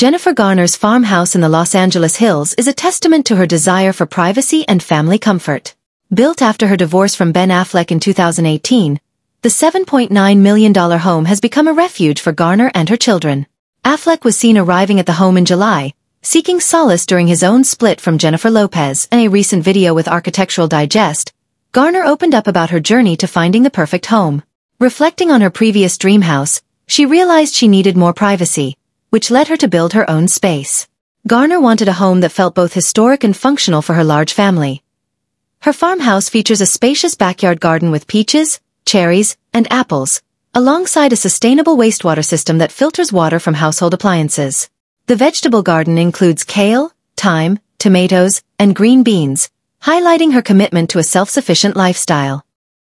Jennifer Garner's farmhouse in the Los Angeles Hills is a testament to her desire for privacy and family comfort. Built after her divorce from Ben Affleck in 2018, the $7.9 million home has become a refuge for Garner and her children. Affleck was seen arriving at the home in July, seeking solace during his own split from Jennifer Lopez. In a recent video with Architectural Digest, Garner opened up about her journey to finding the perfect home. Reflecting on her previous dream house, she realized she needed more privacy which led her to build her own space. Garner wanted a home that felt both historic and functional for her large family. Her farmhouse features a spacious backyard garden with peaches, cherries, and apples, alongside a sustainable wastewater system that filters water from household appliances. The vegetable garden includes kale, thyme, tomatoes, and green beans, highlighting her commitment to a self-sufficient lifestyle.